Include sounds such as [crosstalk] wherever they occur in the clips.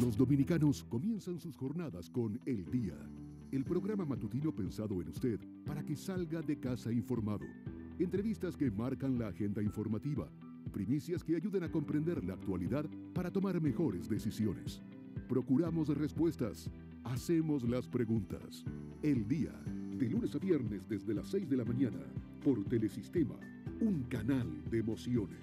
Los dominicanos comienzan sus jornadas con El Día, el programa matutino pensado en usted para que salga de casa informado. Entrevistas que marcan la agenda informativa, primicias que ayuden a comprender la actualidad para tomar mejores decisiones. Procuramos respuestas, hacemos las preguntas. El Día, de lunes a viernes desde las 6 de la mañana, por Telesistema, un canal de emociones.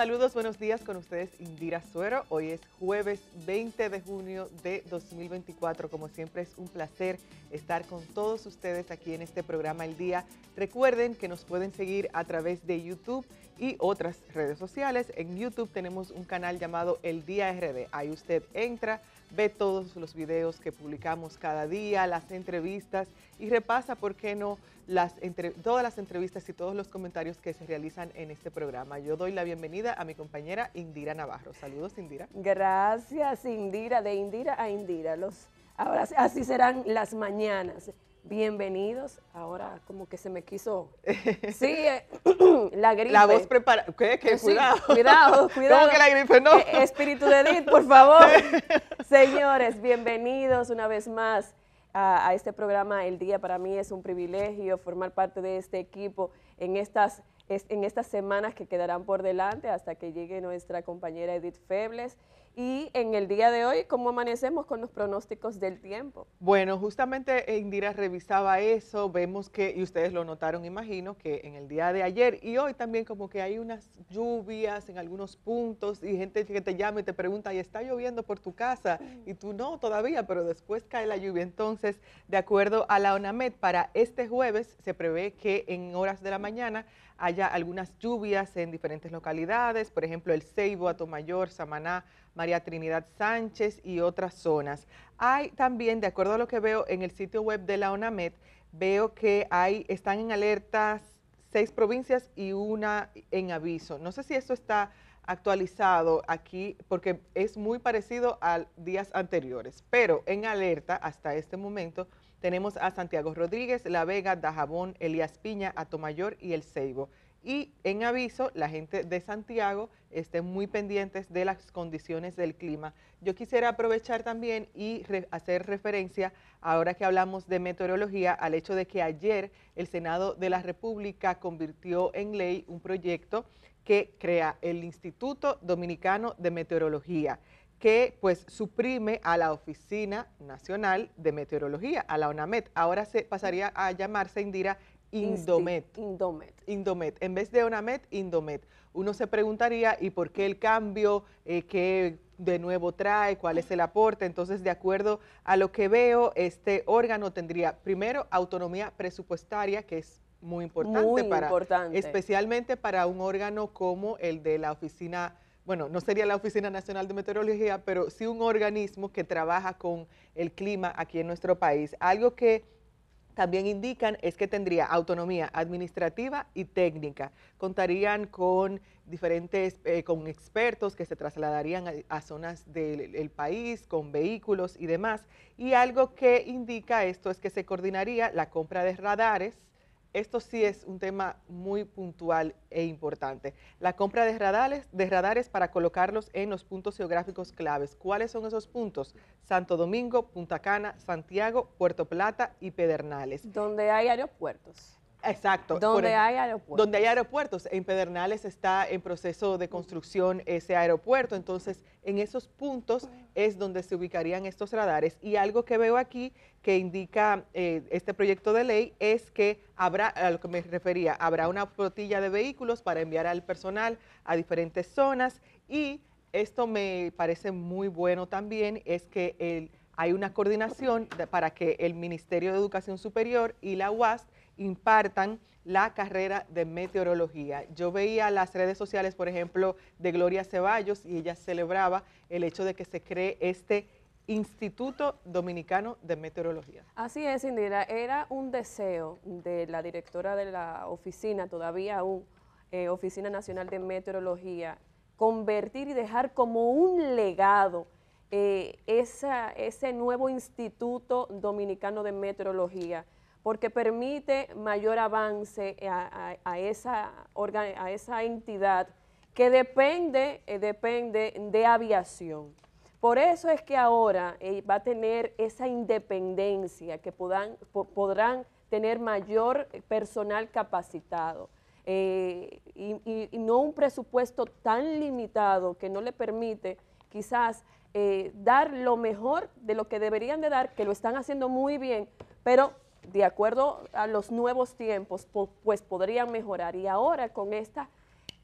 Saludos, buenos días con ustedes Indira Suero. Hoy es jueves 20 de junio de 2024. Como siempre es un placer estar con todos ustedes aquí en este programa El Día. Recuerden que nos pueden seguir a través de YouTube y otras redes sociales. En YouTube tenemos un canal llamado El Día RD. Ahí usted entra, ve todos los videos que publicamos cada día, las entrevistas y repasa, ¿por qué no?, todas las entrevistas y todos los comentarios que se realizan en este programa. Yo doy la bienvenida a mi compañera Indira Navarro. Saludos, Indira. Gracias, Indira, de Indira a Indira. Los, ahora así serán las mañanas. Bienvenidos. Ahora como que se me quiso. Sí, eh, [clears throat] la gripe. La voz preparada. ¿Qué? cuidado. Cuidado, cuidado. [laughs] ¿Cómo que la gripe? No. Eh, espíritu de Edith, por favor. [laughs] Señores, bienvenidos una vez más a, este programa El Día. Para mí es un privilegio formar parte de este equipo en estas, en estas semanas que quedarán por delante hasta que llegue nuestra compañera Edith Febles y en el día de hoy, ¿cómo amanecemos con los pronósticos del tiempo? Bueno, justamente eh, Indira revisaba eso, vemos que, y ustedes lo notaron, imagino, que en el día de ayer y hoy también como que hay unas lluvias en algunos puntos y gente que te llama y te pregunta, ¿y está lloviendo por tu casa? Y tú no, todavía, pero después cae la lluvia. Entonces, de acuerdo a la ONAMED, para este jueves se prevé que en horas de la mañana haya algunas lluvias en diferentes localidades, por ejemplo, el Ceibo, Atomayor, Samaná, María Trinidad Sánchez y otras zonas. Hay también, de acuerdo a lo que veo en el sitio web de la ONAMED, veo que hay, están en alertas seis provincias y una en aviso. No sé si esto está actualizado aquí porque es muy parecido a días anteriores, pero en alerta hasta este momento tenemos a Santiago Rodríguez, La Vega, Dajabón, Elías Piña, Atomayor y El Ceibo. Y en aviso, la gente de Santiago esté muy pendientes de las condiciones del clima. Yo quisiera aprovechar también y hacer referencia, ahora que hablamos de meteorología, al hecho de que ayer el Senado de la República convirtió en ley un proyecto que crea el Instituto Dominicano de Meteorología que pues suprime a la Oficina Nacional de Meteorología, a la ONAMET. Ahora se pasaría a llamarse Indira Indomet. Este, Indomet. Indomet. En vez de una Indomet. Uno se preguntaría, ¿y por qué el cambio? QUE eh, ¿Qué de nuevo trae? ¿Cuál es el aporte? Entonces, de acuerdo a lo que veo, este órgano tendría, primero, autonomía presupuestaria, que es muy importante. Muy para, importante. Especialmente para un órgano como el de la Oficina bueno, no sería la Oficina Nacional de Meteorología, pero sí un organismo que trabaja con el clima aquí en nuestro país. Algo que también indican es que tendría autonomía administrativa y técnica. Contarían con diferentes, eh, con expertos que se trasladarían a, zonas del país, con vehículos y demás. Y algo que indica esto es que se coordinaría la compra de radares, esto sí es un tema muy puntual e importante. La compra de radares, de radares para colocarlos en los puntos geográficos claves. ¿Cuáles son esos puntos? Santo Domingo, Punta Cana, Santiago, Puerto Plata y Pedernales. Donde hay aeropuertos. Exacto. Donde hay aeropuertos. Donde hay aeropuertos. En Pedernales está en proceso de construcción ese aeropuerto. Entonces, en esos puntos es donde se ubicarían estos radares. Y algo que veo aquí que indica eh, este proyecto de ley es que habrá, a lo que me refería, habrá una flotilla de vehículos para enviar al personal a diferentes zonas. Y esto me parece muy bueno también, es que hay una coordinación para que el Ministerio de Educación Superior y la UAS impartan la carrera de meteorología. Yo veía las redes sociales, por ejemplo, de Gloria Ceballos y ella celebraba el hecho de que se cree este Instituto Dominicano de Meteorología. Así es, Indira. Era un deseo de la directora de la oficina, todavía aún, eh, Oficina Nacional de Meteorología, convertir y dejar como un legado eh, ese nuevo Instituto Dominicano de Meteorología porque permite mayor avance a, esa, entidad que depende, eh, depende de aviación. Por eso es que ahora eh, va a tener esa independencia, que podrán tener mayor personal capacitado eh, y, no un presupuesto tan limitado que no le permite quizás dar lo mejor de lo que deberían de dar, que lo están haciendo muy bien, pero de acuerdo a los nuevos tiempos, pues podrían mejorar. Y ahora con esta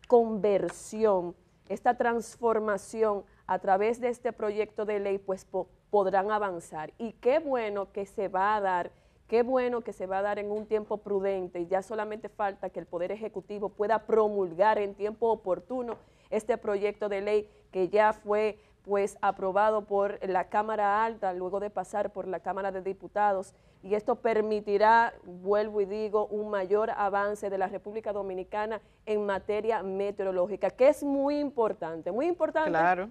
conversión, esta transformación a través de este proyecto de ley, pues podrán avanzar. Y qué bueno que se va a dar, qué bueno que se va a dar en un tiempo prudente. Y ya solamente falta que el Poder Ejecutivo pueda promulgar en tiempo oportuno este proyecto de ley que ya fue pues aprobado por la Cámara Alta, luego de pasar por la Cámara de Diputados, y esto permitirá, vuelvo y digo, un mayor avance de la República Dominicana en materia meteorológica, que es muy importante, muy importante, claro.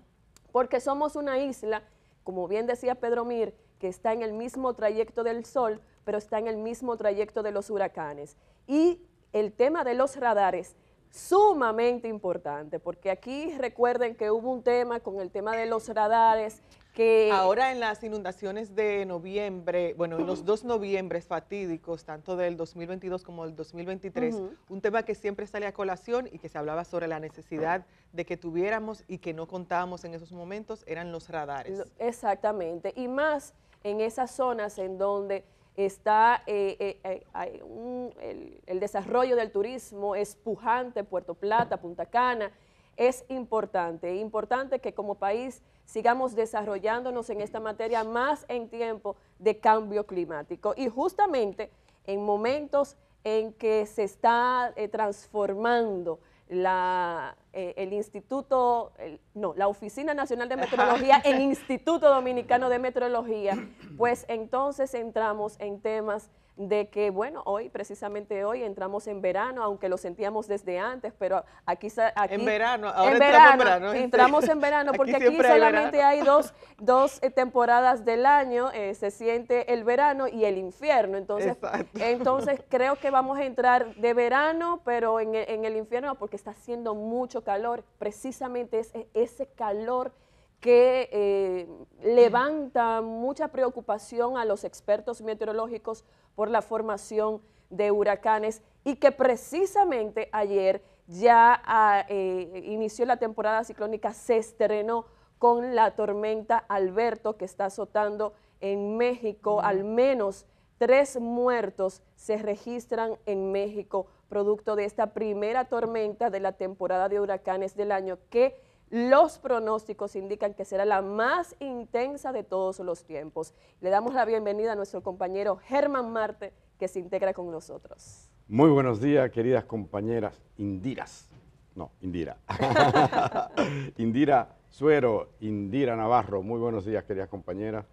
porque somos una isla, como bien decía Pedro Mir, que está en el mismo trayecto del sol, pero está en el mismo trayecto de los huracanes. Y el tema de los radares sumamente importante, porque aquí recuerden que hubo un tema con el tema de los radares que... Ahora en las inundaciones de noviembre, bueno, en los dos noviembres fatídicos, tanto del 2022 como del 2023, un tema que siempre sale a colación y que se hablaba sobre la necesidad de que tuviéramos y que no contábamos en esos momentos, eran los radares. Exactamente, y más en esas zonas en donde está eh, eh, eh, el, desarrollo del turismo, es pujante, Puerto Plata, Punta Cana, es importante, importante que como país sigamos desarrollándonos en esta materia más en tiempo de cambio climático y justamente en momentos en que se está transformando la, eh, el Instituto, no, la Oficina Nacional de [laughs] Meteorología, el Instituto Dominicano de Meteorología, pues entonces entramos en temas de que, bueno, hoy, precisamente hoy, entramos en verano, aunque lo sentíamos desde antes, pero aquí... aquí en verano, ahora entramos en verano. Entramos en verano, porque aquí, solamente hay, dos, eh, temporadas del año, eh, se siente el verano y el infierno, entonces, entonces [laughs] creo que vamos a entrar de verano, pero en, en el infierno porque está haciendo mucho calor, precisamente es ese calor que eh, levanta mucha preocupación a los expertos meteorológicos por la formación de huracanes y que precisamente ayer ya eh, inició la temporada ciclónica, se estrenó con la tormenta Alberto que está azotando en México, al menos tres muertos se registran en México producto de esta primera tormenta de la temporada de huracanes del año que los pronósticos indican que será la más intensa de todos los tiempos. Le damos la bienvenida a nuestro compañero Germán Marte, que se integra con nosotros. Muy buenos días, queridas compañeras Indiras. No, Indira. [laughs] Indira Suero, Indira Navarro. Muy buenos días, queridas compañeras.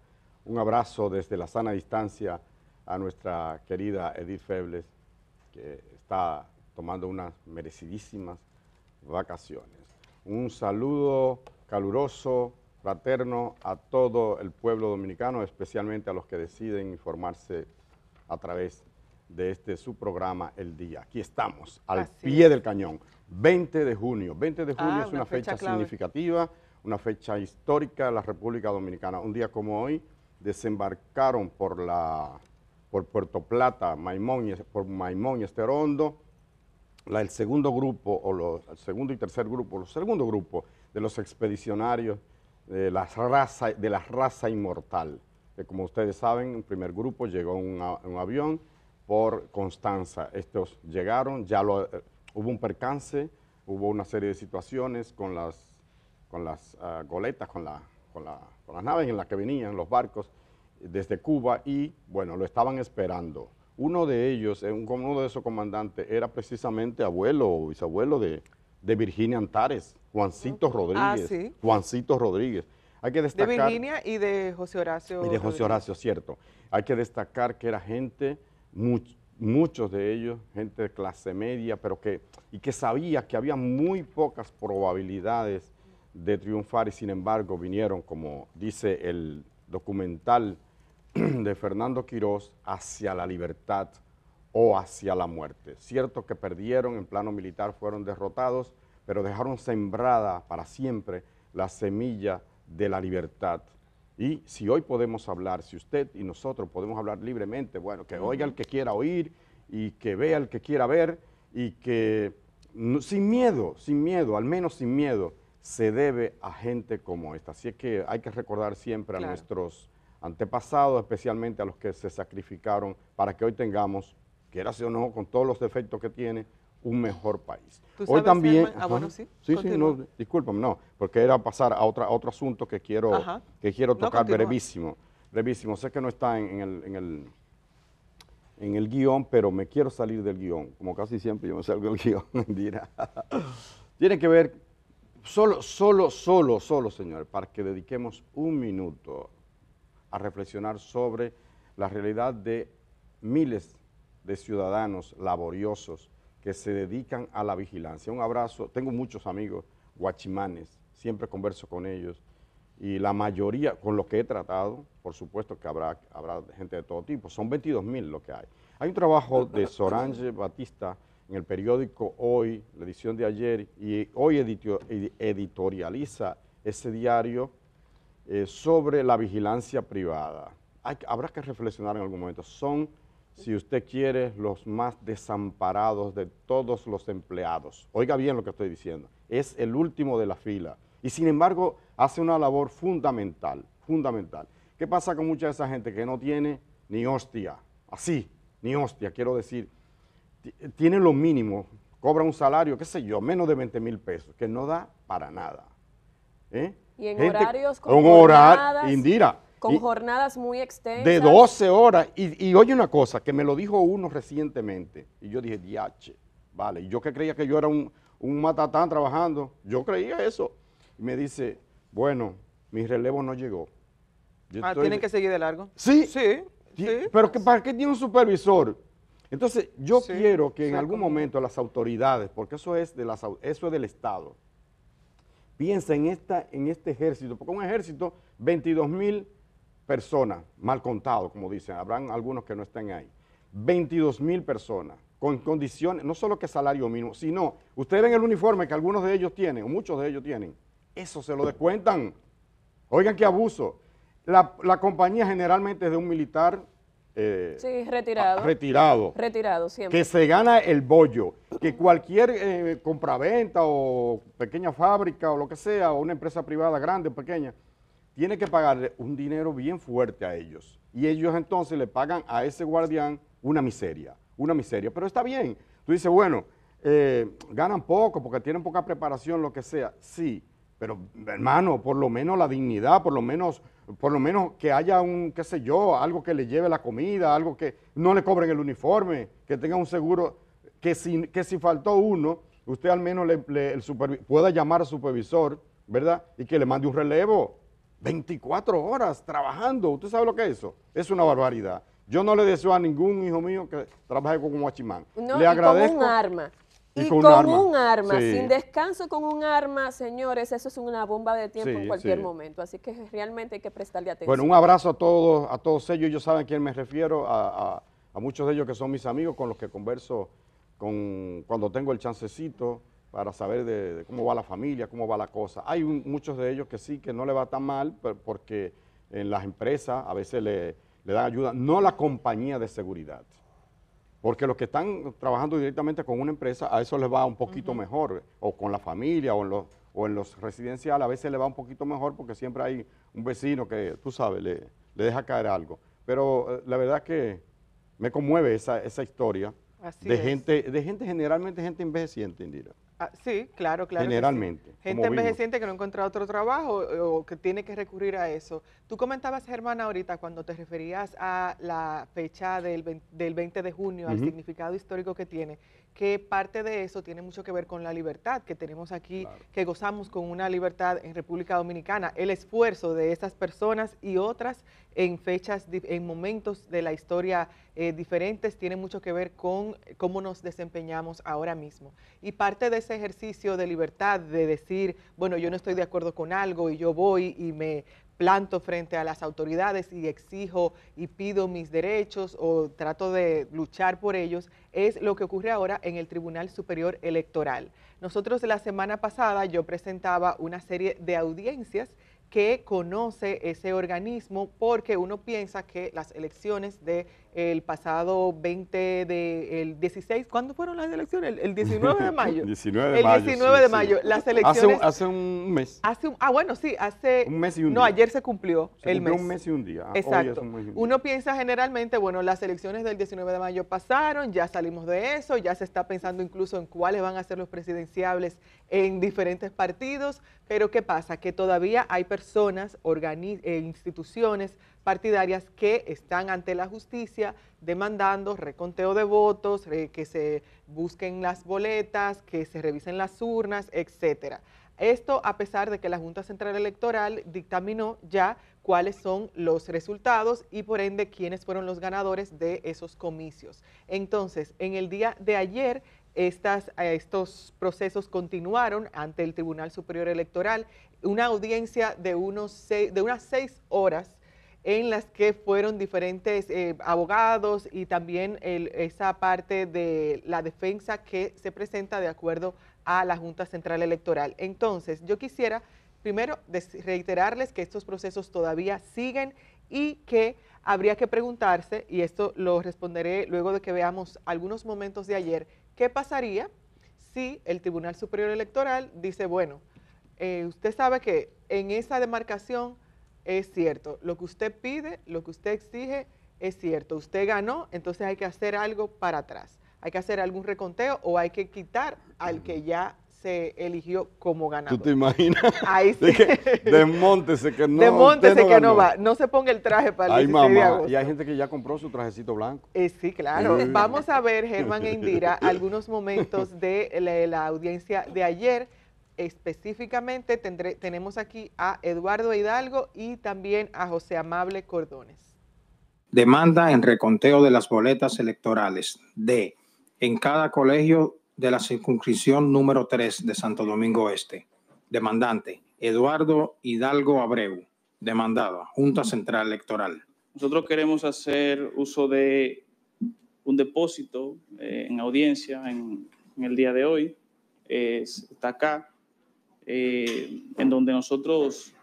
Un abrazo desde la sana distancia a nuestra querida Edith Febles, que está tomando unas merecidísimas vacaciones un saludo caluroso, fraterno a todo el pueblo dominicano, especialmente a los que deciden informarse a través de este su programa El Día. Aquí estamos, al pie del cañón, 20 de junio. 20 de ah, junio es una, fecha, significativa, una fecha histórica de la República Dominicana. Un día como hoy desembarcaron por la por Puerto Plata, Maimón por Maimón y Esterondo, el segundo grupo, o el segundo y tercer grupo, el segundo grupo de los expedicionarios de la raza, de la raza inmortal, que como ustedes saben, el primer grupo llegó en un avión por Constanza. Estos llegaron, ya eh, hubo un percance, hubo una serie de situaciones con las, con las ah, goletas, con, con las naves en las que venían los barcos desde Cuba y, bueno, lo estaban esperando. Uno de ellos, eh, uno de esos comandantes, era precisamente abuelo o bisabuelo de, Virginia Antares, Juancito ah, Rodríguez. Juancito Rodríguez. Hay que destacar... De Virginia y de José Horacio. Y de José Horacio, cierto. Hay que destacar que era gente, muchos de ellos, gente de clase media, pero que, y que sabía que había muy pocas probabilidades de triunfar y sin embargo vinieron, como dice el documental, [clears throat] de Fernando Quirós hacia la libertad o hacia la muerte. Cierto que perdieron en plano militar, fueron derrotados, pero dejaron sembrada para siempre la semilla de la libertad. Y si hoy podemos hablar, si usted y nosotros podemos hablar libremente, bueno, que oiga el que quiera oír y que vea el que quiera ver y que sin miedo, sin miedo, al menos sin miedo, se debe a gente como esta. Así es que hay que recordar siempre a nuestros antepasados, especialmente a los que se sacrificaron para que hoy tengamos, quiera o no, con todos los defectos que tiene, un mejor país. hoy también, ah, bueno, sí, sí, sí, no, discúlpame, no, porque era pasar a, otra, otro asunto que quiero, que quiero tocar brevísimo, brevísimo, sé que no está en, el, en, el, guión, pero me quiero salir del guión, como casi siempre yo me salgo del [laughs] guión, mentira. [laughs] Tiene que ver, solo, solo, solo, solo, señor, para que dediquemos un minuto a reflexionar sobre la realidad de miles de ciudadanos laboriosos que se dedican a la vigilancia. Un abrazo, tengo muchos amigos guachimanes, siempre converso con ellos y la mayoría con los que he tratado, por supuesto que habrá, habrá gente de todo tipo, son 22 mil lo que hay. Hay un trabajo de Sorange Batista en el periódico Hoy, la edición de ayer, y hoy editorializa ese diario eh, sobre la vigilancia privada. Hay, habrá que reflexionar en algún momento. Son, si usted quiere, los más desamparados de todos los empleados. Oiga bien lo que estoy diciendo. Es el último de la fila. Y sin embargo, hace una labor fundamental, fundamental. ¿Qué pasa con mucha de esa gente que no tiene ni hostia? Así, ni hostia, quiero decir. Eh, tiene lo mínimo, cobra un salario, qué sé yo, menos de 20 mil pesos, que no da para nada. ¿eh? Y en horarios con un Con jornadas muy extensas. De 12 horas. Y, oye una cosa, que me lo dijo uno recientemente, y yo dije, diache, vale. Y yo que creía que yo era un, matatán trabajando, yo creía eso. Y me dice, bueno, mi relevo no llegó. ah, ¿tienen que seguir de largo? Sí. Sí. Pero ¿para qué tiene un supervisor? Entonces, yo quiero que en algún momento las autoridades, porque eso es, de las, eso es del Estado, Piensa en, esta, en este ejército, porque un ejército, 22 mil personas, mal contado, como dicen, habrán algunos que no estén ahí. 22 mil personas, con condiciones, no solo que salario mínimo, sino, ustedes ven el uniforme que algunos de ellos tienen, o muchos de ellos tienen, eso se lo descuentan. Oigan qué abuso. La, la compañía generalmente es de un militar eh, sí, ah, retirado. retirado. Retirado, siempre. Que se gana el bollo, que cualquier eh, compraventa o pequeña fábrica o lo que sea, o una empresa privada grande o pequeña, tiene que pagarle un dinero bien fuerte a ellos. Y ellos entonces le pagan a ese guardián una miseria, una miseria. Pero está bien. Tú dices, bueno, eh, ganan poco porque tienen poca preparación, lo que sea. Sí, pero, hermano, por lo menos la dignidad, por lo menos, por lo menos que haya un, qué sé yo, algo que le lleve la comida, algo que no le cobren el uniforme, que tenga un seguro, que si, que si faltó uno, usted al menos le, pueda llamar al supervisor, ¿verdad? Y que le mande un relevo. 24 horas trabajando, ¿usted sabe lo que es eso? Es una barbaridad. Yo no le deseo a ningún hijo mío que trabaje con un guachimán. le agradezco. un arma. Y, con, un arma, sin descanso con un arma, señores, eso es una bomba de tiempo en cualquier momento, así que realmente hay que prestarle atención. Bueno, un abrazo a todos, a todos ellos, ellos saben a quién me refiero, a, muchos de ellos que son mis amigos con los que converso con, cuando tengo el chancecito para saber de, cómo va la familia, cómo va la cosa. Hay muchos de ellos que sí, que no le va tan mal, porque en las empresas a veces le, le dan ayuda, no la compañía de seguridad. Porque los que están trabajando directamente con una empresa, a eso les va un poquito mejor, o con la familia, o en, los, o en los residenciales, a veces les va un poquito mejor porque siempre hay un vecino que, tú sabes, le, deja caer algo. Pero eh, la verdad que me conmueve esa, esa historia de, gente, de gente, generalmente gente envejeciente, Indira. Ah, sí, claro, claro. Generalmente. Gente envejeciente que no encontrado otro trabajo eh, o que tiene que recurrir a eso. Tú comentabas, Germán, ahorita cuando te referías a la fecha del 20, de junio, al significado histórico que tiene, que parte de eso tiene mucho que ver con la libertad que tenemos aquí, que gozamos con una libertad en República Dominicana, el esfuerzo de esas personas y otras en fechas, en momentos de la historia eh, diferentes, tiene mucho que ver con eh, cómo nos desempeñamos ahora mismo. Y parte de ese ejercicio de libertad, de decir, bueno, yo no estoy de acuerdo con algo y yo voy y me planto frente a las autoridades y exijo y pido mis derechos o trato de luchar por ellos, es lo que ocurre ahora en el Tribunal Superior Electoral. Nosotros la semana pasada yo presentaba una serie de audiencias que conoce ese organismo porque uno piensa que las elecciones de el pasado 20 de, el 16, ¿cuándo fueron las elecciones? El, 19 [laughs] de mayo. 19 de el 19 de mayo. las elecciones. Hace, un, mes. Hace ah, bueno, sí, hace. Un mes y un día. No, ayer se cumplió el mes. un mes y un día. Ah, Exacto. Uno piensa generalmente, bueno, las elecciones del 19 de mayo pasaron, ya salimos de eso, ya se está pensando incluso en cuáles van a ser los presidenciables en diferentes partidos, pero ¿qué pasa? Que todavía hay personas, eh, instituciones, partidarias que están ante la justicia demandando reconteo de votos, eh, que se busquen las boletas, que se revisen las urnas, etcétera. Esto a pesar de que la Junta Central Electoral dictaminó ya cuáles son los resultados y por ende quiénes fueron los ganadores de esos comicios. Entonces, en el día de ayer estas, eh, estos procesos continuaron ante el Tribunal Superior Electoral, una audiencia de, unos de unas seis horas en las que fueron diferentes eh, abogados y también esa parte de la defensa que se presenta de acuerdo a la Junta Central Electoral. Entonces, yo quisiera primero reiterarles que estos procesos todavía siguen y que habría que preguntarse, y esto lo responderé luego de que veamos algunos momentos de ayer, qué pasaría si el Tribunal Superior Electoral dice, bueno, eh, usted sabe que en esa demarcación es cierto. Lo que usted pide, lo que usted exige, es cierto. Usted ganó, entonces hay que hacer algo para atrás. Hay que hacer algún reconteo o hay que quitar al que ya se eligió como ganador. ¿Tú te imaginas? Ahí [laughs] sí. desmontese que no [laughs] Desmontese que no va. No se ponga el traje para el Y hay gente que ya compró su trajecito blanco. Eh, sí, claro. Vamos a ver, Germán Endira, [laughs] algunos momentos de la audiencia de ayer específicamente tenemos aquí a Eduardo Hidalgo y también a José Amable Cordones. Demanda en reconteo de las boletas electorales de En cada colegio de la circunscripción número 3 de Santo Domingo Este. Demandante, Eduardo Hidalgo Abreu. Demandado Junta Central Electoral. Nosotros queremos hacer uso de un depósito eh, en audiencia en, el día de hoy. Eh, está acá eh, en donde nosotros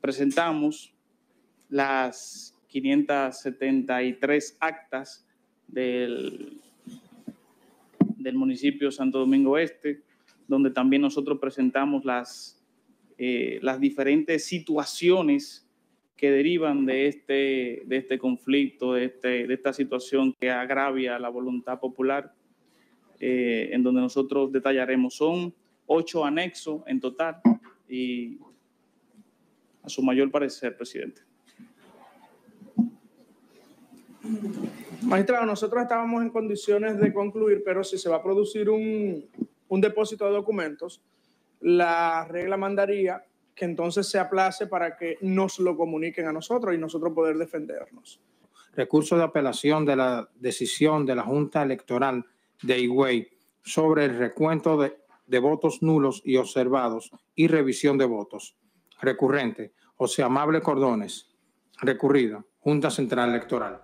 presentamos las 573 actas del, del municipio Santo Domingo Este, donde también nosotros presentamos las, eh, las diferentes situaciones que derivan de este, de este conflicto, de, este, de esta situación que agravia la voluntad popular, eh, en donde nosotros detallaremos son ocho anexos en total y a su mayor parecer, presidente. Magistrado, nosotros estábamos en condiciones de concluir, pero si se va a producir un, un depósito de documentos, la regla mandaría que entonces se aplace para que nos lo comuniquen a nosotros y nosotros poder defendernos. Recurso de apelación de la decisión de la Junta Electoral de Higüey sobre el recuento de de votos nulos y observados y revisión de votos. Recurrente, José Amable Cordones. Recurrida, Junta Central Electoral.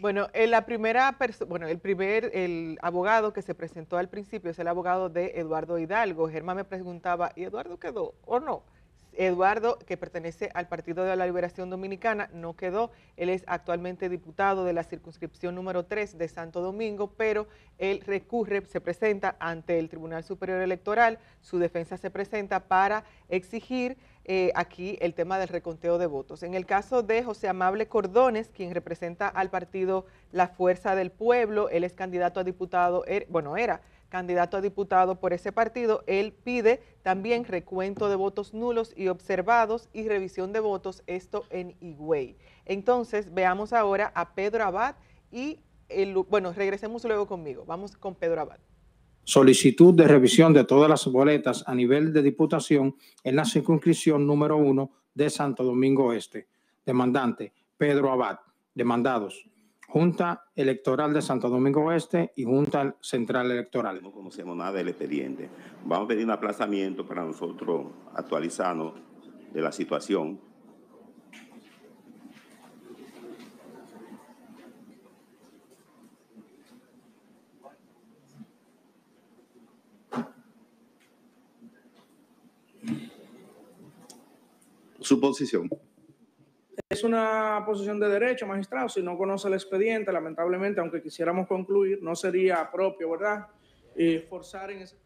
Bueno, la primera bueno, el primer el abogado que se presentó al principio es el abogado de Eduardo Hidalgo. Germán me preguntaba, ¿y Eduardo quedó o no? Eduardo, que pertenece al Partido de la Liberación Dominicana, no quedó. Él es actualmente diputado de la circunscripción número 3 de Santo Domingo, pero él recurre, se presenta ante el Tribunal Superior Electoral, su defensa se presenta para exigir eh, aquí el tema del reconteo de votos. En el caso de José Amable Cordones, quien representa al partido La Fuerza del Pueblo, él es candidato a diputado, er, bueno, era candidato a diputado por ese partido, él pide también recuento de votos nulos y observados y revisión de votos, esto en Higüey. Entonces, veamos ahora a Pedro Abad y, el, bueno, regresemos luego conmigo. Vamos con Pedro Abad solicitud de revisión de todas las boletas a nivel de diputación en la circunscripción número uno de Santo Domingo Este. Demandante, Pedro Abad. Demandados, Junta Electoral de Santo Domingo Oeste y Junta Central Electoral. No conocemos nada del expediente. Vamos a pedir un aplazamiento para nosotros actualizarnos de la situación. Su posición. Es una posición de derecho, magistrado. Si no conoce el expediente, lamentablemente, aunque quisiéramos concluir, no sería propio, ¿verdad? forzar en ese...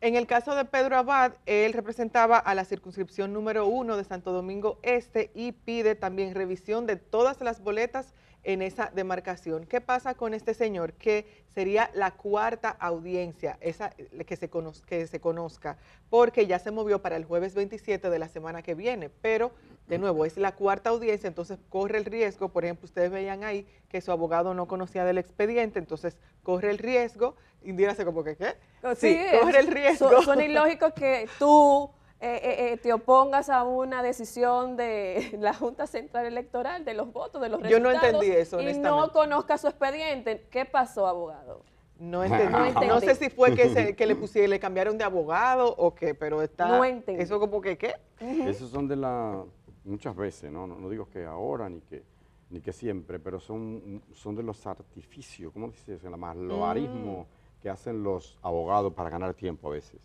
En el caso de Pedro Abad, él representaba a la circunscripción número uno de Santo Domingo Este y pide también revisión de todas las boletas en esa demarcación. ¿Qué pasa con este señor? Que sería la cuarta audiencia esa, eh, que, se que se conozca, porque ya se movió para el jueves 27 de la semana que viene, pero de nuevo es la cuarta audiencia, entonces corre el riesgo, por ejemplo, ustedes veían ahí que su abogado no conocía del expediente, entonces corre el riesgo, Y como que, ¿qué? Oh, sí, corre el riesgo. Son, son que tú eh, eh, eh, te opongas a una decisión de [laughs] la Junta Central Electoral, de los votos, de los resultados. Yo no entendí eso, Y no conozca su expediente. ¿Qué pasó, abogado? No entendí. no sé si fue que, le [laughs] pusieron, le cambiaron de abogado o qué, pero está... No entendí. ¿Eso como que qué? eso son de la... Muchas veces, ¿no? No, digo que ahora ni que ni que siempre, pero son, son de los artificios, ¿cómo dice eso? los mm. que hacen los abogados para ganar tiempo a veces.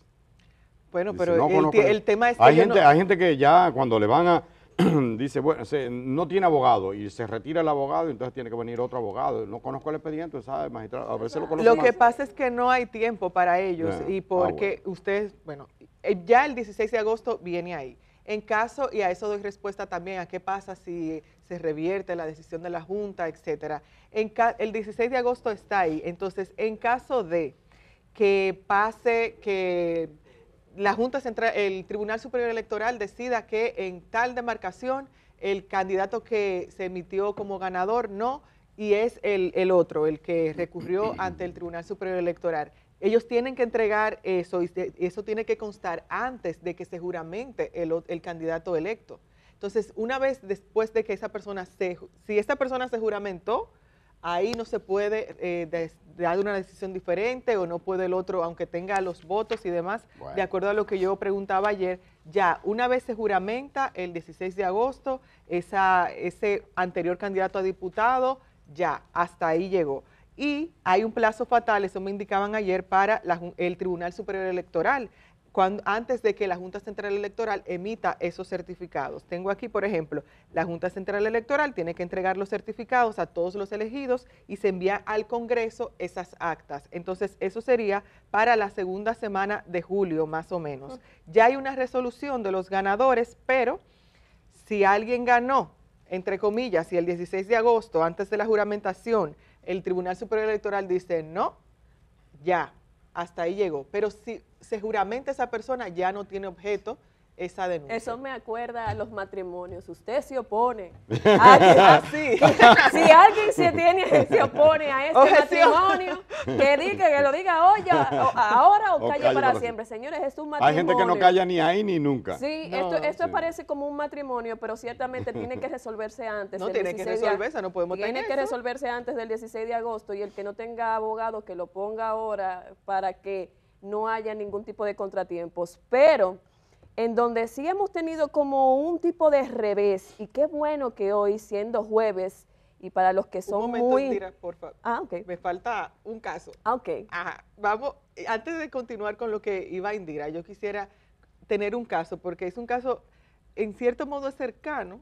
Bueno, pero el, tema es que hay gente, hay gente que ya cuando le van a [clears throat] dice, bueno, no tiene abogado y se retira el abogado, entonces tiene que venir otro abogado. No conozco el expediente, ¿sabe, magistrado? A veces lo conozco Lo que pasa es que no hay tiempo para ellos y ah, porque ustedes, bueno, eh, ya el 16 de agosto viene ahí. En caso, y a eso doy respuesta también, a qué pasa si se revierte la decisión de la Junta, etcétera. En el 16 de agosto está ahí, entonces en caso de que pase que la Junta Central, el Tribunal Superior Electoral decida que en tal demarcación el candidato que se emitió como ganador no, y es el, otro, el que recurrió ante el Tribunal Superior Electoral. Ellos tienen que entregar eso y eso tiene que constar antes de que se juramente el, el candidato electo. Entonces, una vez después de que esa persona se, si esta persona se juramentó, ahí no se puede eh, dar una decisión diferente o no puede el otro, aunque tenga los votos y demás, de acuerdo a lo que yo preguntaba ayer, ya una vez se juramenta el 16 de agosto, ese anterior candidato a diputado, ya, hasta ahí llegó. Y hay un plazo fatal, eso me indicaban ayer, para el Tribunal Superior Electoral antes de que la Junta Central Electoral emita esos certificados. Tengo aquí, por ejemplo, la Junta Central Electoral tiene que entregar los certificados a todos los elegidos y se envía al Congreso esas actas. Entonces, eso sería para la segunda semana de julio, más o menos. Ya hay una resolución de los ganadores, pero si alguien ganó, entre comillas, y el 16 de agosto, antes de la juramentación, el Tribunal Superior Electoral dice no, ya, hasta ahí llegó. Pero si seguramente esa persona ya no tiene objeto eso me acuerda a los matrimonios. Usted se opone. así. Ah, [laughs] si alguien se tiene se opone a este matrimonio, que diga, que lo diga hoy, ahora o, calle, para, siempre. Señores, es un matrimonio. Hay gente que no calla ni ahí ni nunca. Sí, esto, parece como un matrimonio, pero ciertamente tiene que resolverse antes. No, tiene que resolverse, no podemos Tiene que resolverse antes del 16 de agosto y el que no tenga abogado que lo ponga ahora para que no haya ningún tipo de contratiempos. Pero en donde sí hemos tenido como un tipo de revés, y qué bueno que hoy, siendo jueves, y para los que son un momento, muy... Tira, por favor. Ah, okay. Me falta un caso. Ah, ok. Ajá. Vamos, eh, antes de continuar con lo que iba a Indira, yo quisiera tener un caso, porque es un caso en cierto modo cercano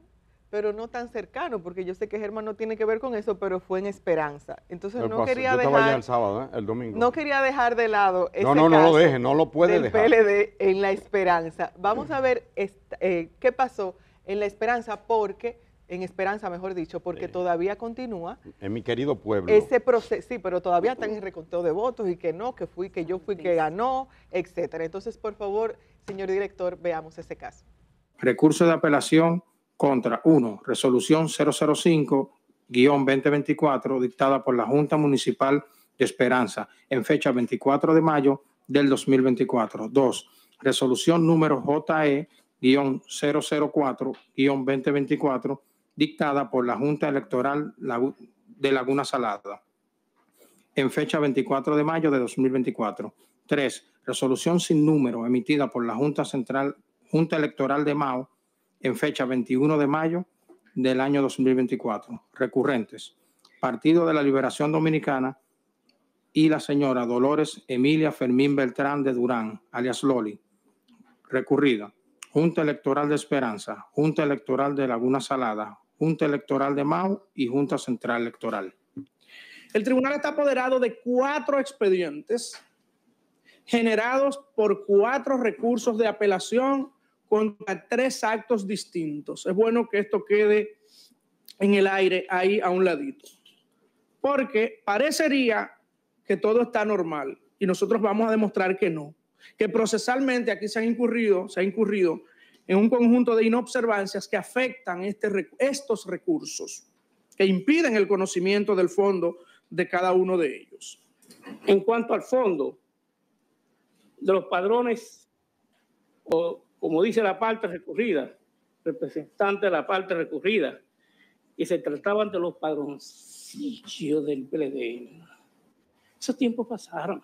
pero no tan cercano, porque yo sé que Germán no tiene que ver con eso, pero fue en Esperanza. Entonces no quería dejar... sábado, ¿eh? el domingo. No quería dejar de lado ese No, no, no lo deje, no lo puede dejar. PLD en la Esperanza. Vamos a ver eh, qué pasó en la Esperanza, porque en Esperanza, mejor dicho, porque todavía continúa. En mi querido pueblo. Ese proceso, sí, pero todavía están en reconteo de votos y que no, que fui, que yo fui, que ganó, etcétera. Entonces, por favor, señor director, veamos ese caso. Recurso de apelación contra 1. Resolución 005-2024 dictada por la Junta Municipal de Esperanza en fecha 24 de mayo del 2024. 2. Resolución número JE-004-2024 dictada por la Junta Electoral de Laguna Salada en fecha 24 de mayo de 2024. 3. Resolución sin número emitida por la Junta Central, Junta Electoral de Mao en fecha 21 de mayo del año 2024, recurrentes. Partido de la Liberación Dominicana y la señora Dolores Emilia Fermín Beltrán de Durán, alias Loli, recurrida. Junta Electoral de Esperanza, Junta Electoral de Laguna Salada, Junta Electoral de Mau y Junta Central Electoral. El tribunal está apoderado de cuatro expedientes generados por cuatro recursos de apelación contra tres actos distintos. Es bueno que esto quede en el aire ahí a un ladito, porque parecería que todo está normal y nosotros vamos a demostrar que no, que procesalmente aquí se han incurrido, se ha incurrido en un conjunto de inobservancias que afectan este estos recursos, que impiden el conocimiento del fondo de cada uno de ellos. En cuanto al fondo, de los padrones o como dice la parte recurrida, representante de la parte recurrida, y se trataban de los padroncillos del PLD. Esos tiempos pasaron.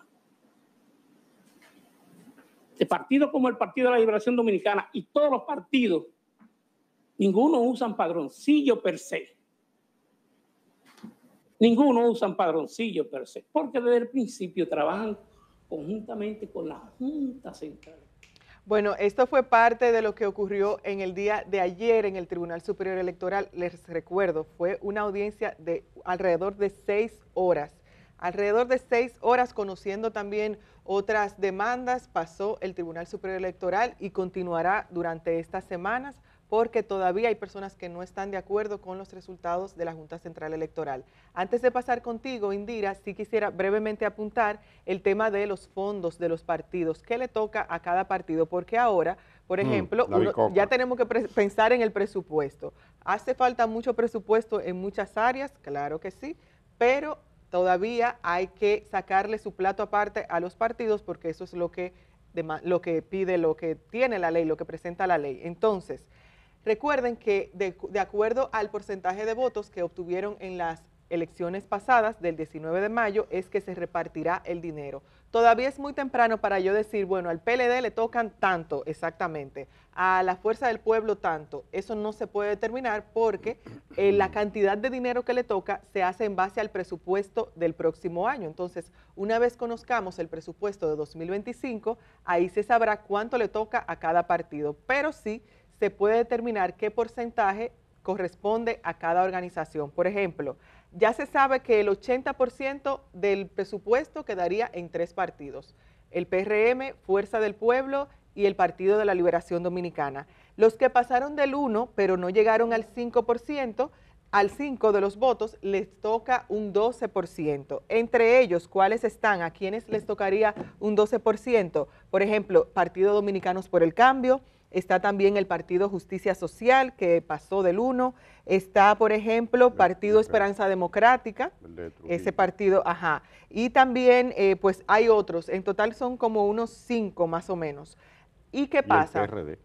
De partido como el Partido de la Liberación Dominicana y todos los partidos, ninguno usan padroncillo per se. Ninguno usan padroncillo per se, porque desde el principio trabajan conjuntamente con la Junta Central bueno, esto fue parte de lo que ocurrió en el día de ayer en el Tribunal Superior Electoral. Les recuerdo, fue una audiencia de alrededor de seis horas. Alrededor de seis horas, conociendo también otras demandas, pasó el Tribunal Superior Electoral y continuará durante estas semanas porque todavía hay personas que no están de acuerdo con los resultados de la Junta Central Electoral. Antes de pasar contigo, Indira, sí quisiera brevemente apuntar el tema de los fondos de los partidos. ¿Qué le toca a cada partido? Porque ahora, por mm, ejemplo, ya tenemos que pensar en el presupuesto. ¿Hace falta mucho presupuesto en muchas áreas? Claro que sí, pero todavía hay que sacarle su plato aparte a los partidos porque eso es lo que, lo que pide, lo que tiene la ley, lo que presenta la ley. Entonces, Recuerden que de, acuerdo al porcentaje de votos que obtuvieron en las elecciones pasadas del 19 de mayo es que se repartirá el dinero. Todavía es muy temprano para yo decir, bueno, al PLD le tocan tanto exactamente, a la Fuerza del Pueblo tanto. Eso no se puede determinar porque eh, la cantidad de dinero que le toca se hace en base al presupuesto del próximo año. Entonces, una vez conozcamos el presupuesto de 2025, ahí se sabrá cuánto le toca a cada partido. Pero sí se puede determinar qué porcentaje corresponde a cada organización. Por ejemplo, ya se sabe que el 80% del presupuesto quedaría en tres partidos, el PRM, Fuerza del Pueblo y el Partido de la Liberación Dominicana. Los que pasaron del 1, pero no llegaron al 5%, al 5 de los votos les toca un 12%. Entre ellos, ¿cuáles están? ¿A quiénes les tocaría un 12%? Por ejemplo, Partido Dominicanos por el Cambio, está también el Partido Justicia Social, que pasó del 1, está, por ejemplo, Partido Esperanza Democrática, ese partido, ajá, y también, eh, pues, hay otros, en total son como unos cinco más o menos. ¿Y qué pasa? el,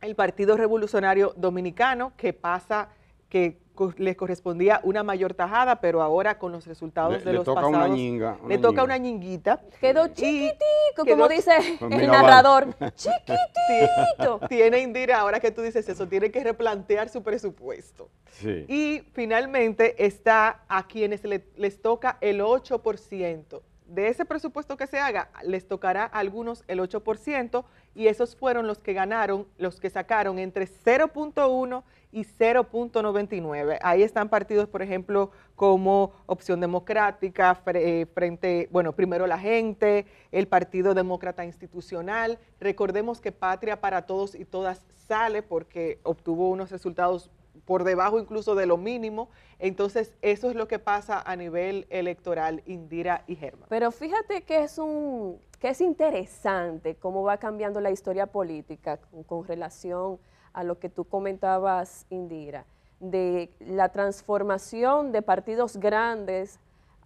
el Partido Revolucionario Dominicano, que pasa, que les correspondía una mayor tajada, pero ahora con los resultados de los toca una ñinga, le toca una ñinguita. Quedó chiquitico, como dice pues el narrador. [laughs] Chiquitito. [laughs] tiene Indira, ahora que tú dices eso, tiene que replantear su presupuesto. Y finalmente está a quienes les toca el 8%. De ese presupuesto que se haga, les tocará a algunos el 8% y esos fueron los que ganaron, los que sacaron entre 0.1 y 0.99. Ahí están partidos, por ejemplo, como Opción Democrática, eh, frente, bueno, primero la gente, el Partido Demócrata Institucional. Recordemos que Patria para Todos y Todas sale porque obtuvo unos resultados por debajo incluso de lo mínimo. Entonces, eso es lo que pasa a nivel electoral, Indira y Germán. Pero fíjate que es un que es interesante cómo va cambiando la historia política con, con relación a lo que tú comentabas, Indira, de la transformación de partidos grandes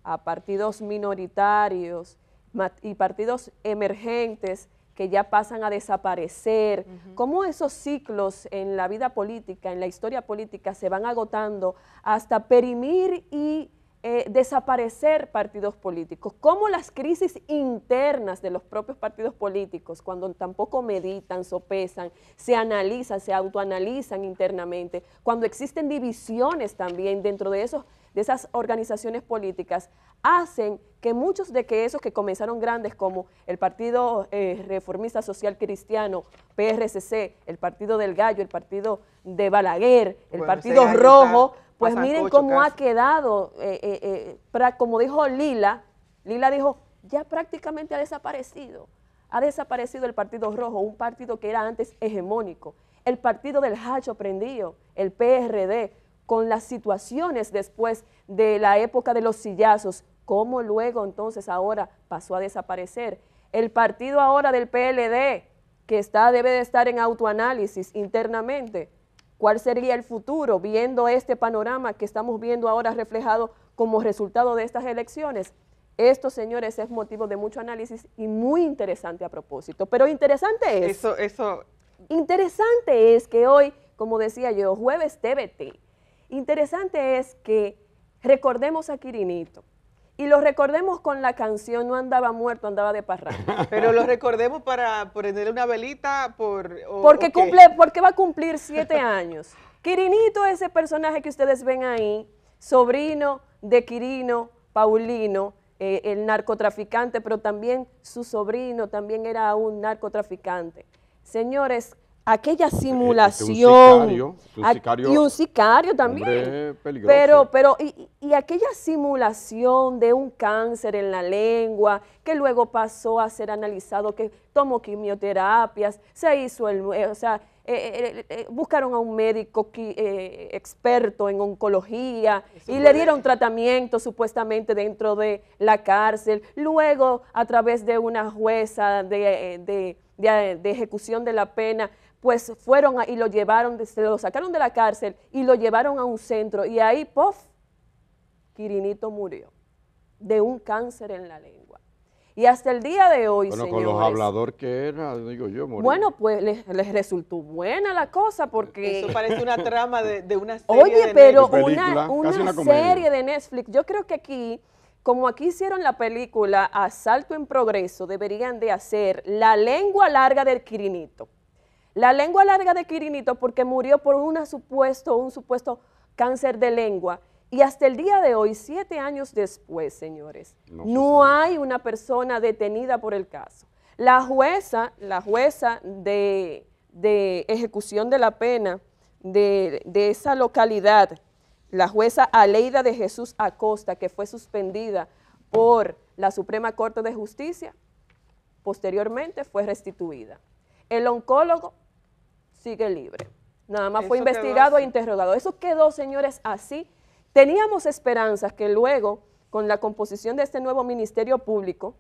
a partidos minoritarios y partidos emergentes que ya pasan a desaparecer, cómo esos ciclos en la vida política, en la historia política, se van agotando hasta perimir y eh, desaparecer partidos políticos, como las crisis internas de los propios partidos políticos, cuando tampoco meditan, sopesan, se analizan, se autoanalizan internamente, cuando existen divisiones también dentro de, esos, de esas organizaciones políticas, hacen que muchos de que esos que comenzaron grandes como el Partido eh, Reformista Social Cristiano, PRCC, el Partido del Gallo, el Partido de Balaguer, el Partido Rojo, pues miren cómo ha quedado, eh, eh, eh, como dijo Lila, Lila dijo, ya prácticamente ha desaparecido. Ha desaparecido el Partido Rojo, un partido que era antes hegemónico. El partido del hacho prendido, el PRD, con las situaciones después de la época de los sillazos, cómo luego entonces ahora pasó a desaparecer. El partido ahora del PLD, que está, debe de estar en autoanálisis internamente, cuál sería el futuro viendo este panorama que estamos viendo ahora reflejado como resultado de estas elecciones. Esto, señores, es motivo de mucho análisis y muy interesante a propósito. Pero interesante es... Eso, eso... Interesante es que hoy, como decía yo, jueves TVT, interesante es que recordemos a Quirinito, y lo recordemos con la canción No andaba muerto, andaba de parranda. [laughs] Pero lo recordemos para prenderle una velita por... porque, cumple, porque va a cumplir siete [laughs] años. Quirinito, ese personaje que ustedes ven ahí, sobrino de Quirino, Paulino, eh, el narcotraficante, pero también su sobrino también era un narcotraficante. Señores, aquella este, este simulación. Este un sicario, y un sicario también. Pero, pero, y, y, aquella simulación de un cáncer en la lengua que luego pasó a ser analizado, que tomó quimioterapias, se hizo el, o sea, eh, eh, eh, buscaron a un médico experto en oncología y le dieron tratamiento supuestamente dentro de la cárcel. Luego, a través de una jueza de, ejecución de la pena, pues fueron y lo llevaron, se lo sacaron de la cárcel y lo llevaron a un centro. Y ahí, ¡pof! Quirinito murió de un cáncer en la lengua. Y hasta el día de hoy, bueno, con los hablador que era, digo yo, murió. Bueno, pues les, resultó buena la cosa porque... Eso parece una trama de, una serie de Netflix. Oye, pero una serie de Netflix. Yo creo que aquí, como aquí hicieron la película Asalto en Progreso, deberían de hacer La lengua larga del Quirinito. La lengua larga de Quirinito porque murió por una supuesto, un supuesto cáncer de lengua y hasta el día de hoy, siete años después, señores, no, hay una persona detenida por el caso. La jueza, la jueza de, ejecución de la pena de, esa localidad, la jueza Aleida de Jesús Acosta, que fue suspendida por la Suprema Corte de Justicia, posteriormente fue restituida. El oncólogo sigue libre. Nada más fue investigado e interrogado. Eso quedó, señores, así Teníamos esperanzas que luego, con la composición de este nuevo Ministerio Público,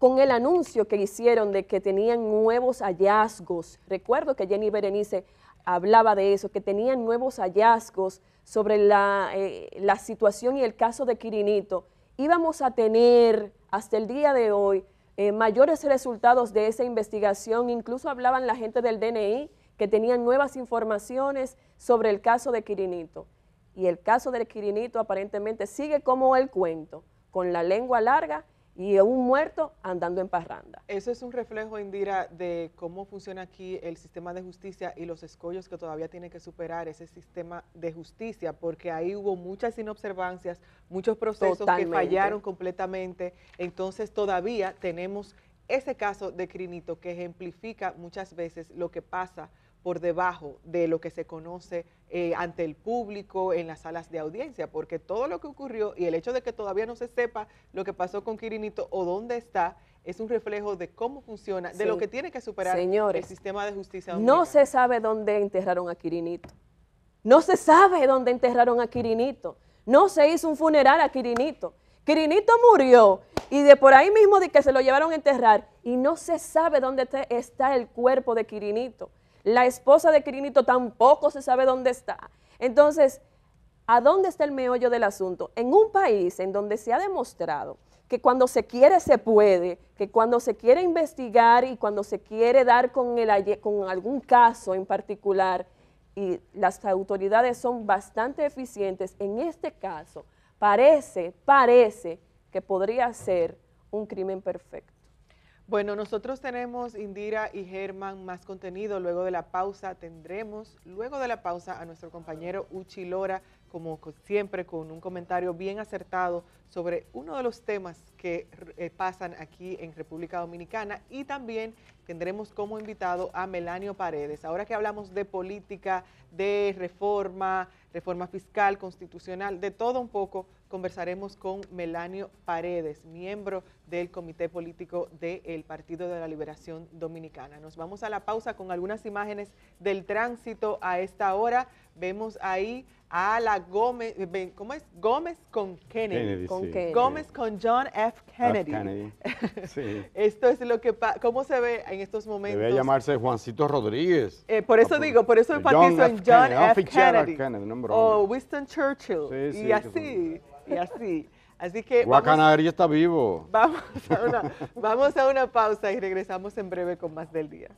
con el anuncio que hicieron de que tenían nuevos hallazgos, recuerdo que Jenny Berenice hablaba de eso, que tenían nuevos hallazgos sobre la, eh, situación y el caso de Quirinito, íbamos a tener hasta el día de hoy eh, mayores resultados de esa investigación, incluso hablaban la gente del DNI que tenían nuevas informaciones sobre el caso de Quirinito. Y el caso del Quirinito aparentemente sigue como el cuento, con la lengua larga y un muerto andando en parranda. Eso es un reflejo, Indira, de cómo funciona aquí el sistema de justicia y los escollos que todavía tiene que superar ese sistema de justicia, porque ahí hubo muchas inobservancias, muchos procesos que fallaron completamente, entonces todavía tenemos ese caso de Quirinito que ejemplifica muchas veces lo que pasa por debajo de lo que se conoce eh, ante el público en las salas de audiencia, porque todo lo que ocurrió y el hecho de que todavía no se sepa lo que pasó con Quirinito o dónde está, es un reflejo de cómo funciona, de lo que tiene que superar el sistema de justicia. No se sabe dónde enterraron a Quirinito. No se sabe dónde enterraron a Quirinito. No se hizo un funeral a Quirinito. Quirinito murió y de por ahí mismo de que se lo llevaron a enterrar y no se sabe dónde está el cuerpo de Quirinito. La esposa de Quirinito tampoco se sabe dónde está. Entonces, ¿a dónde está el meollo del asunto? En un país en donde se ha demostrado que cuando se quiere se puede, que cuando se quiere investigar y cuando se quiere dar con, el, con algún caso en particular, y las autoridades son bastante eficientes, en este caso parece, parece que podría ser un crimen perfecto. Bueno, nosotros tenemos Indira y Germán más contenido. Luego de la pausa tendremos, luego de la pausa, a nuestro compañero Uchi Lora, como siempre, con un comentario bien acertado sobre uno de los temas que eh, pasan aquí en República Dominicana. Y también tendremos como invitado a Melanio Paredes. Ahora que hablamos de política, de reforma, reforma fiscal, constitucional, de todo un poco conversaremos con Melanio Paredes, miembro del Comité Político del Partido de la Liberación Dominicana. Nos vamos a la pausa con algunas imágenes del tránsito a esta hora. Vemos ahí a la Gómez, eh, ¿cómo es? Gómez con Kennedy. con Gómez con John F. Kennedy. [laughs] Esto es lo que cómo se ve en estos momentos. Debe llamarse Juancito Rodríguez. Eh, por eso ah, digo, por eso enfatizo en John F. Kennedy, o Winston Churchill y así [laughs] y así. Así que ya está vivo. [laughs] vamos a una pausa y regresamos en breve con más del día.